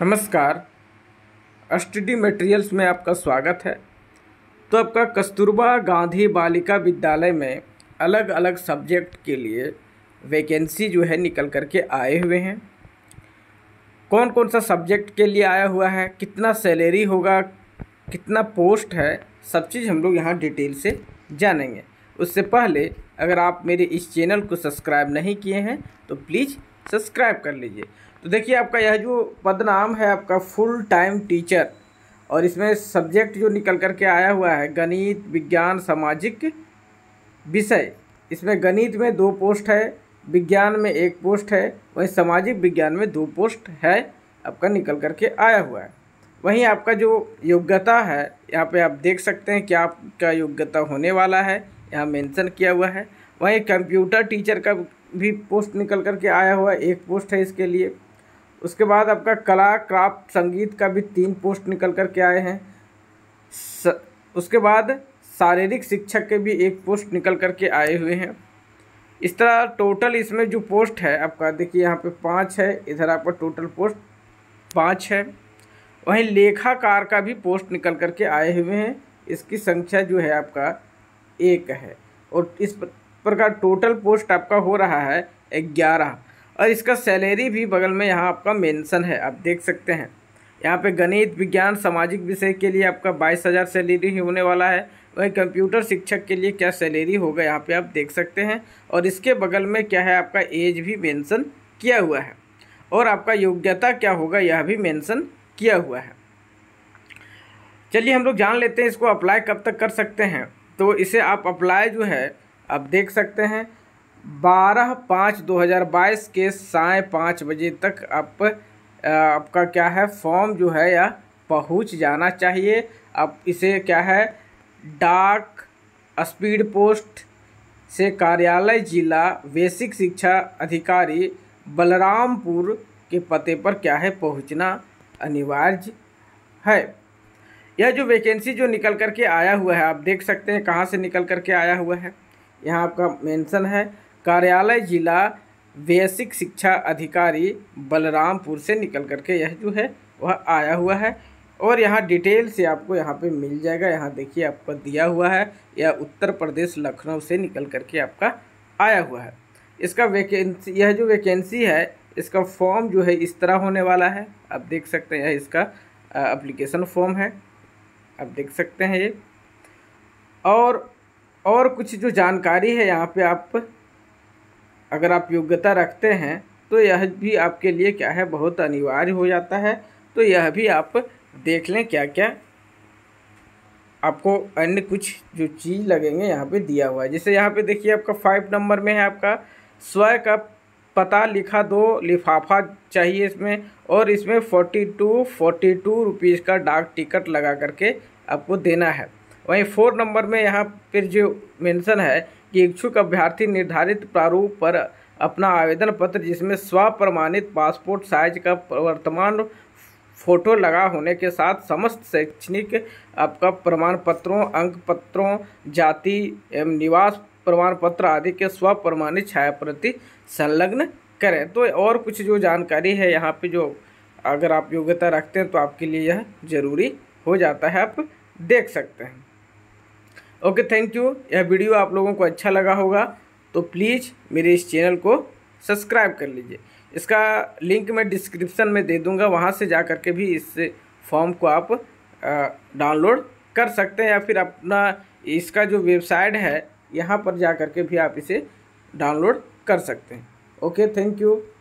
नमस्कार study materials में आपका स्वागत है तो आपका कस्तूरबा गांधी बालिका विद्यालय में अलग अलग सब्जेक्ट के लिए वैकेंसी जो है निकल कर के आए हुए हैं कौन कौन सा सब्जेक्ट के लिए आया हुआ है कितना सैलरी होगा कितना पोस्ट है सब चीज़ हम लोग यहाँ डिटेल से जानेंगे उससे पहले अगर आप मेरे इस चैनल को सब्सक्राइब नहीं किए हैं तो प्लीज़ सब्सक्राइब कर लीजिए तो देखिए आपका यह जो पदनाम है आपका फुल टाइम टीचर और इसमें सब्जेक्ट जो निकल कर के आया हुआ है गणित विज्ञान सामाजिक विषय इसमें गणित में दो पोस्ट है विज्ञान में एक पोस्ट है वहीं सामाजिक विज्ञान में दो पोस्ट है आपका निकल कर के आया हुआ है वहीं आपका जो योग्यता है यहाँ पे आप देख सकते हैं क्या आपका योग्यता होने वाला है यहाँ मेंशन किया हुआ है वहीं कंप्यूटर टीचर का भी पोस्ट निकल कर के आया हुआ है एक पोस्ट है इसके लिए उसके बाद आपका कला क्राफ्ट संगीत का भी तीन पोस्ट निकल कर के आए हैं स, उसके बाद शारीरिक शिक्षक के भी एक पोस्ट निकल कर के आए हुए हैं इस तरह टोटल इसमें जो पोस्ट है आपका देखिए यहाँ पे पाँच है इधर आपका टोटल पोस्ट पाँच है वहीं लेखाकार का भी पोस्ट निकल कर के आए हुए हैं इसकी संख्या जो है आपका एक है और इस प्रकार टोटल पोस्ट आपका हो रहा है ग्यारह और इसका सैलरी भी बगल में यहाँ आपका मेंशन है आप देख सकते हैं यहाँ पे गणित विज्ञान सामाजिक विषय के लिए आपका बाईस हज़ार सैलरी होने वाला है वहीं कंप्यूटर शिक्षक के लिए क्या सैलरी होगा यहाँ पे आप देख सकते हैं और इसके बगल में क्या है आपका एज भी मेंशन किया हुआ है और आपका योग्यता क्या होगा यह भी मेंशन किया हुआ है चलिए हम लोग जान लेते हैं इसको अप्लाई कब तक कर सकते हैं तो इसे आप अप्लाई जो है आप देख सकते हैं बारह पाँच दो हज़ार बाईस के साय पाँच बजे तक आप आपका क्या है फॉर्म जो है या पहुंच जाना चाहिए अब इसे क्या है डाक स्पीड पोस्ट से कार्यालय जिला बेसिक शिक्षा अधिकारी बलरामपुर के पते पर क्या है पहुंचना अनिवार्य है यह जो वैकेंसी जो निकल करके आया हुआ है आप देख सकते हैं कहाँ से निकल करके आया हुआ है यहाँ आपका मेंशन है कार्यालय जिला बेसिक शिक्षा अधिकारी बलरामपुर से निकल करके यह जो है वह आया हुआ है और यहाँ डिटेल से आपको यहाँ पे मिल जाएगा यहाँ देखिए आपका दिया हुआ है यह उत्तर प्रदेश लखनऊ से निकल करके आपका आया हुआ है इसका वैकेंसी यह जो वैकेंसी है इसका फॉर्म जो है इस तरह होने वाला है आप देख सकते हैं यह इसका अप्लीकेशन फॉर्म है आप देख सकते हैं ये और और कुछ जो जानकारी है यहाँ पे आप अगर आप योग्यता रखते हैं तो यह भी आपके लिए क्या है बहुत अनिवार्य हो जाता है तो यह भी आप देख लें क्या क्या आपको अन्य कुछ जो चीज़ लगेंगे यहाँ पे दिया हुआ है जैसे यहाँ पे देखिए आपका फाइव नंबर में है आपका स्वय का पता लिखा दो लिफाफा चाहिए इसमें और इसमें forty two forty two rupees का डाक टिकट लगा करके आपको देना है वहीं फोर नंबर में यहाँ पर जो मेंशन है कि इच्छुक अभ्यर्थी निर्धारित प्रारूप पर अपना आवेदन पत्र जिसमें स्व प्रमाणित पासपोर्ट साइज का वर्तमान फोटो लगा होने के साथ समस्त शैक्षणिक आपका प्रमाण पत्रों अंक पत्रों जाति एवं निवास प्रमाण पत्र आदि के स्व प्रमाणित छाया प्रति संलग्न करें तो और कुछ जो जानकारी है यहाँ पे जो अगर आप योग्यता रखते हैं तो आपके लिए यह ज़रूरी हो जाता है आप देख सकते हैं ओके थैंक यू यह वीडियो आप लोगों को अच्छा लगा होगा तो प्लीज़ मेरे इस चैनल को सब्सक्राइब कर लीजिए इसका लिंक मैं डिस्क्रिप्शन में दे दूँगा वहाँ से जा कर के भी इस फॉर्म को आप डाउनलोड कर सकते हैं या फिर अपना इसका जो वेबसाइट है यहाँ पर जा कर के भी आप इसे डाउनलोड कर सकते हैं ओके थैंक यू